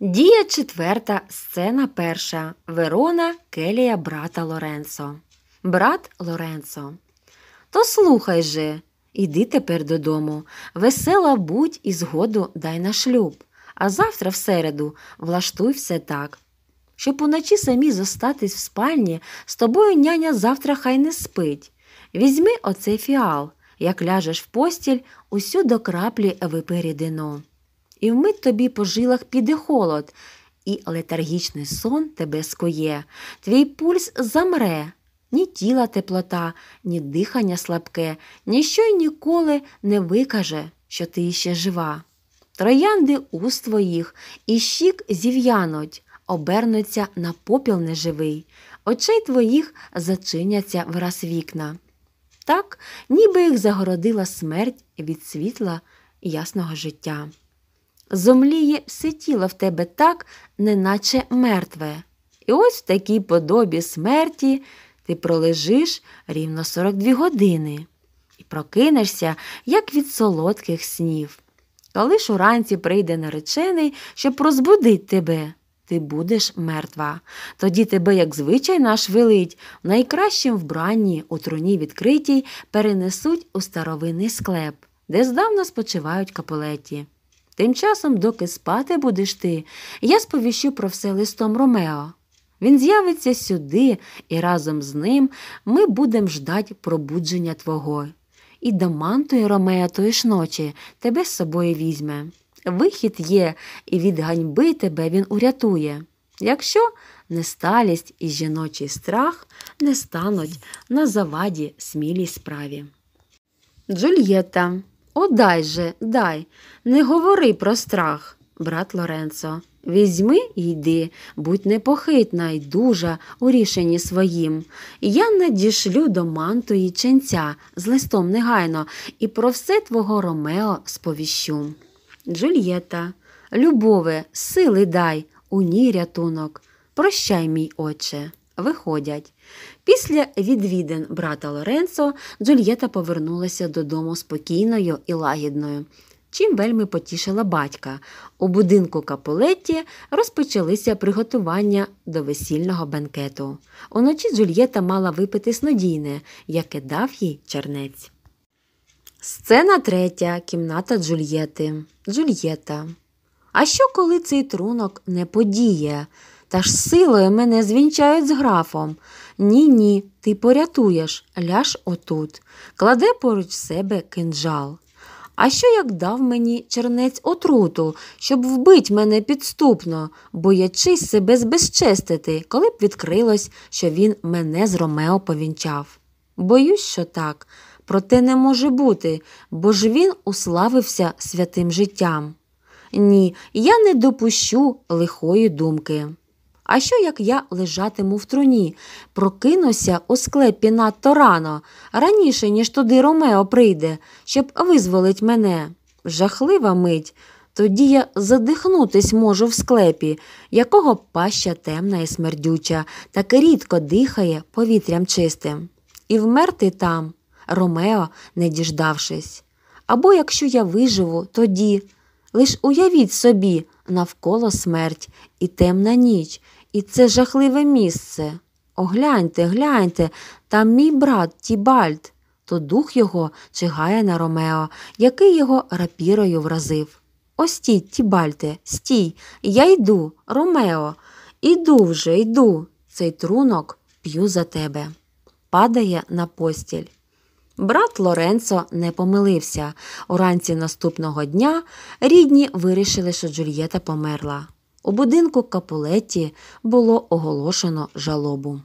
Дія четверта, сцена перша. Верона келія брата Лоренцо. Брат Лоренцо. То слухай же, іди тепер додому. Весела будь і згоду дай на шлюб. А завтра, в середу, влаштуй все так. Щоб уночі самі зостатись в спальні, з тобою няня завтра хай не спить. Візьми оцей фіал, як ляжеш в постіль, усю до краплі випи рідину і вмить тобі по жилах піде холод, і летаргічний сон тебе скоє, твій пульс замре. Ні тіла теплота, ні дихання слабке, ніщо й ніколи не викаже, що ти ще жива. Троянди уст твоїх, і щік зів'януть, обернуться на попіл неживий, очей твоїх зачиняться враз вікна. Так, ніби їх загородила смерть від світла ясного життя. Зомліє все тіло в тебе так, неначе мертве. І ось в такій подобі смерті ти пролежиш рівно 42 години і прокинешся, як від солодких снів. Коли ж уранці прийде наречений, щоб розбудить тебе, ти будеш мертва. Тоді тебе, як звичай наш велить, в найкращим вбранні у труні відкритій перенесуть у старовинний склеп, де здавна спочивають капелеті. Тим часом, доки спати будеш ти, я сповіщу про все листом Ромео. Він з'явиться сюди, і разом з ним ми будемо ждать пробудження твого. І дамантою Ромео тої ж ночі тебе з собою візьме. Вихід є, і від ганьби тебе він урятує. Якщо несталість і жіночий страх не стануть на заваді смілій справі. Джульєта о, дай же, дай, не говори про страх, брат Лоренцо. Візьми і йди, будь непохитна й дужа у рішенні своїм. Я надішлю до мантої ченця з листом негайно і про все твого Ромео сповіщу. Джульєта, любове, сили дай, у ній рятунок. Прощай, мій отче. Виходять. Після відвідин брата Лоренцо Джульєта повернулася додому спокійною і лагідною. Чим вельми потішила батька. У будинку Капулетті розпочалися приготування до весільного бенкету. Уночі Джульєта мала випити снодійне, яке дав їй чернець. Сцена третя. Кімната Джульєти. Джульєта. А що, коли цей трунок не подіє? Та ж силою мене звінчають з графом. Ні, ні, ти порятуєш, ляж отут. Кладе поруч себе кинджал. А що як дав мені чернець отруту, щоб вбить мене підступно, боячись себе збезчестити, коли б відкрилось, що він мене з Ромео повінчав? Боюсь, що так, проте не може бути, бо ж він уславився святим життям. Ні, я не допущу лихої думки. А що як я лежатиму в труні? Прокинуся у склепі надто рано, раніше, ніж туди Ромео прийде, щоб визволить мене. Жахлива мить. Тоді я задихнутись можу в склепі, якого паща темна і смердюча, таке рідко дихає повітрям чистим. І вмерти там, Ромео, не діждавшись. Або якщо я виживу, тоді лиш уявіть собі навколо смерть і темна ніч, і це жахливе місце. Огляньте, гляньте, там мій брат Тібальт, то дух його чигає на Ромео, який його рапірою вразив. Остіть, Тібальте, стій, я йду, Ромео, іду вже, йду. Цей трунок п'ю за тебе. Падає на постіль. Брат Лоренцо не помилився. Уранці наступного дня рідні вирішили, що Джульєта померла. У будинку Капулетті було оголошено жалобу.